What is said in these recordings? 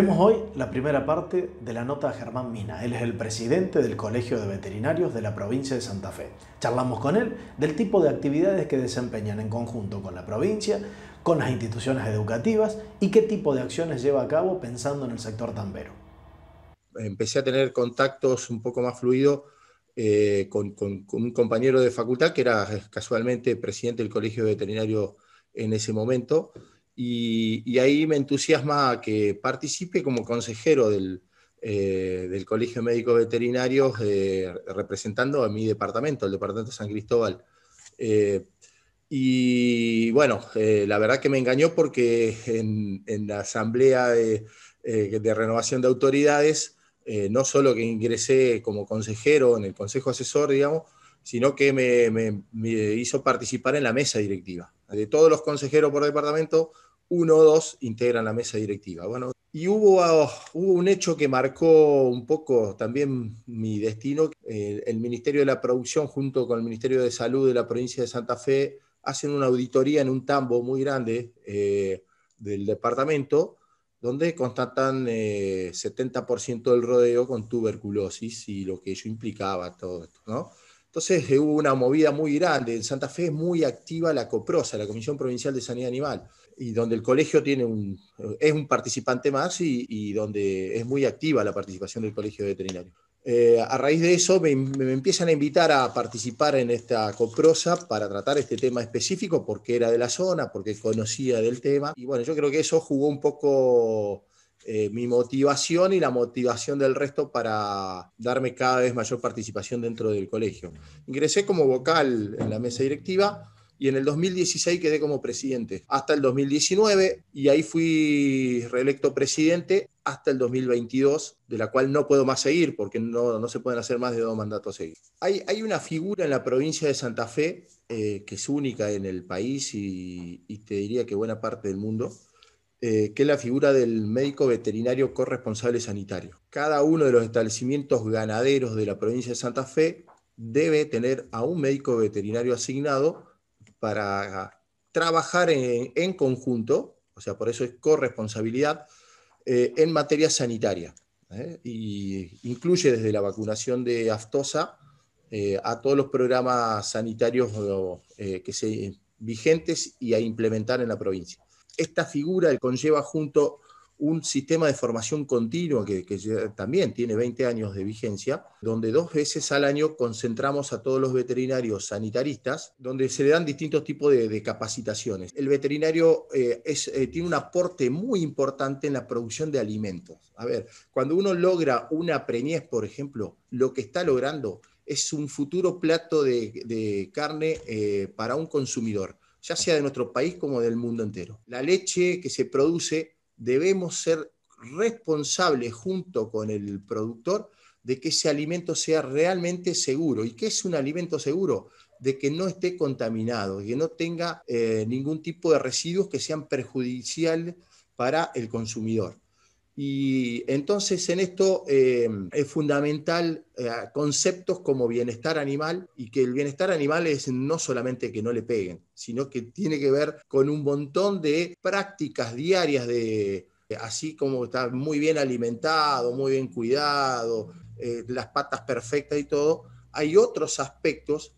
Vemos hoy la primera parte de la nota de Germán Mina. Él es el presidente del Colegio de Veterinarios de la provincia de Santa Fe. Charlamos con él del tipo de actividades que desempeñan en conjunto con la provincia, con las instituciones educativas y qué tipo de acciones lleva a cabo pensando en el sector tambero. Empecé a tener contactos un poco más fluidos eh, con, con, un compañero de facultad que era eh, casualmente presidente del Colegio de Veterinarios en ese momento y, ahí me entusiasma que participe como consejero del, eh, del Colegio Médico Veterinario, eh, representando a mi departamento, el Departamento de San Cristóbal. Eh, y bueno, la verdad que me engañó porque en, la asamblea de, renovación de autoridades, no solo que ingresé como consejero en el consejo asesor, digamos, sino que me hizo participar en la mesa directiva. De todos los consejeros por departamento, uno o dos integran la mesa directiva. y ah, hubo, un hecho que marcó un poco también mi destino. Eh, el Ministerio de la Producción junto con el Ministerio de Salud de la provincia de Santa Fe hacen una auditoría en un tambo muy grande eh, del departamento donde constatan 70% eh, del rodeo con tuberculosis y lo que ello implicaba todo esto, ¿no? Entonces eh, hubo una movida muy grande. En Santa Fe es muy activa la COPROSA, la Comisión Provincial de Sanidad Animal, y donde el colegio tiene un, es un participante más y, donde es muy activa la participación del colegio de veterinario. Eh, a raíz de eso me, me, empiezan a invitar a participar en esta coprosa para tratar este tema específico porque era de la zona, porque conocía del tema. Y bueno, yo creo que eso jugó un poco eh, mi motivación y la motivación del resto para darme cada vez mayor participación dentro del colegio. Ingresé como vocal en la mesa directiva y en el 2016 quedé como presidente, hasta el 2019, y ahí fui reelecto presidente hasta el 2022, de la cual no puedo más seguir porque no, se pueden hacer más de dos mandatos seguidos. Hay, hay una figura en la provincia de Santa Fe eh, que es única en el país y, y te diría que buena parte del mundo, eh, que es la figura del médico veterinario corresponsable sanitario. Cada uno de los establecimientos ganaderos de la provincia de Santa Fe debe tener a un médico veterinario asignado para trabajar en, conjunto, o sea, por eso es corresponsabilidad, eh, en materia sanitaria. ¿eh? Y incluye desde la vacunación de aftosa a todos los programas sanitarios que se vigentes y a implementar en la provincia esta figura conlleva junto un sistema de formación continua que, también tiene 20 años de vigencia, donde dos veces al año concentramos a todos los veterinarios sanitaristas, donde se le dan distintos tipos de, capacitaciones. El veterinario eh, eh, tiene un aporte muy importante en la producción de alimentos. A ver, cuando uno logra una preñez, por ejemplo, lo que está logrando es un futuro plato de, carne eh, para un consumidor ya sea de nuestro país como del mundo entero. La leche que se produce debemos ser responsables junto con el productor de que ese alimento sea realmente seguro. ¿Y qué es un alimento seguro? De que no esté contaminado, que no tenga eh, ningún tipo de residuos que sean perjudiciales para el consumidor. Y entonces en esto eh, es fundamental eh, conceptos como bienestar animal y que el bienestar animal es no solamente que no le peguen, sino que tiene que ver con un montón de prácticas diarias de eh, así como estar muy bien alimentado, muy bien cuidado, las patas perfectas y todo, hay otros aspectos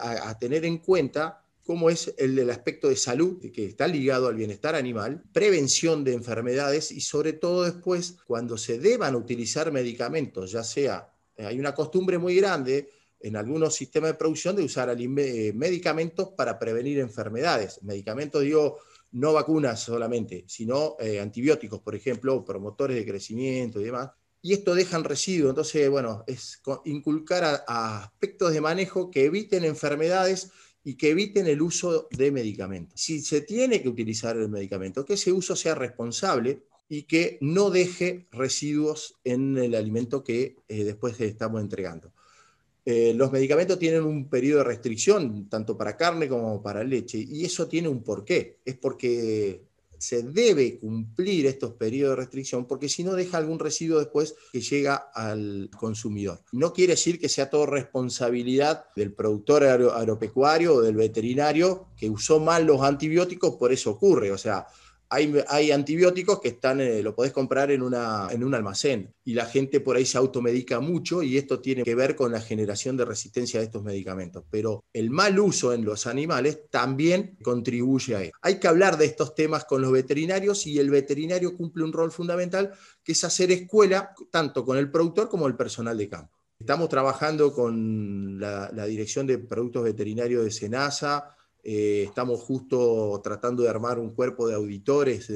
a, a tener en cuenta como es el del aspecto de salud, que está ligado al bienestar animal, prevención de enfermedades y sobre todo después cuando se deban utilizar medicamentos, ya sea, hay una costumbre muy grande en algunos sistemas de producción de usar eh, medicamentos para prevenir enfermedades, medicamentos digo, no vacunas solamente, sino eh, antibióticos, por ejemplo, promotores de crecimiento y demás, y esto dejan residuos, Entonces, bueno, es inculcar aspectos de manejo que eviten enfermedades y que eviten el uso de medicamentos. Si se tiene que utilizar el medicamento, que ese uso sea responsable y que no deje residuos en el alimento que eh, después estamos entregando. Eh, los medicamentos tienen un periodo de restricción, tanto para carne como para leche, y eso tiene un porqué. Es porque se debe cumplir estos periodos de restricción porque si no deja algún residuo después que llega al consumidor. No quiere decir que sea todo responsabilidad del productor agropecuario o del veterinario que usó mal los antibióticos, por eso ocurre. O sea, hay, antibióticos que están, eh, lo podés comprar en, una, en un almacén y la gente por ahí se automedica mucho y esto tiene que ver con la generación de resistencia de estos medicamentos. Pero el mal uso en los animales también contribuye a eso. Hay que hablar de estos temas con los veterinarios y el veterinario cumple un rol fundamental que es hacer escuela tanto con el productor como el personal de campo. Estamos trabajando con la, la Dirección de Productos Veterinarios de SENASA, eh, estamos justo tratando de armar un cuerpo de auditores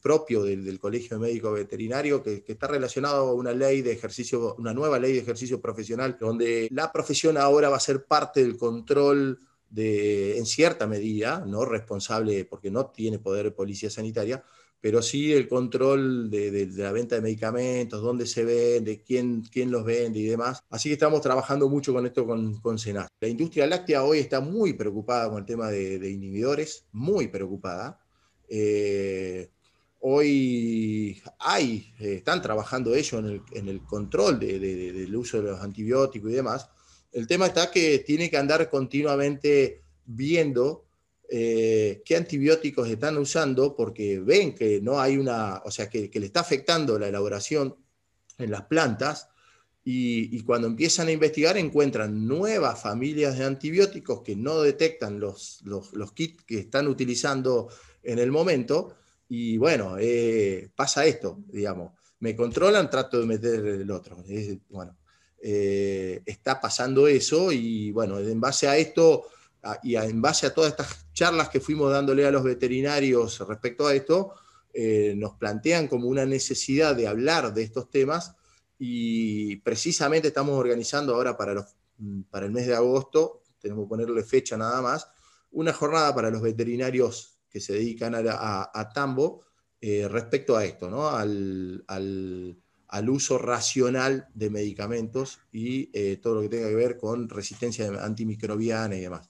propio del, Colegio Médico Veterinario que, que, está relacionado a una ley de ejercicio, una nueva ley de ejercicio profesional, donde la profesión ahora va a ser parte del control de, en cierta medida, no responsable porque no tiene poder de policía sanitaria, pero sí el control de, de, la venta de medicamentos, dónde se vende, quién, quién los vende y demás. Así que estamos trabajando mucho con esto con, con La industria láctea hoy está muy preocupada con el tema de, inhibidores, muy preocupada. Eh, hoy hay, eh, están trabajando ellos en el, en el control del uso de los antibióticos y demás. El tema está que tiene que andar continuamente viendo eh, qué antibióticos están usando porque ven que no hay una, o sea, que, le está afectando la elaboración en las plantas y, cuando empiezan a investigar encuentran nuevas familias de antibióticos que no detectan los, los, kits que están utilizando en el momento y bueno, eh, pasa esto, digamos, me controlan, trato de meter el otro. bueno, eh, está pasando eso y bueno, en base a esto y en base a todas estas charlas que fuimos dándole a los veterinarios respecto a esto, eh, nos plantean como una necesidad de hablar de estos temas y precisamente estamos organizando ahora mm, para, el mes de agosto, tenemos que ponerle fecha nada más, una jornada para los veterinarios que se dedican a, Tambo eh, respecto a esto, al, uso racional de medicamentos y eh, todo lo que tenga que ver con resistencia antimicrobiana y demás.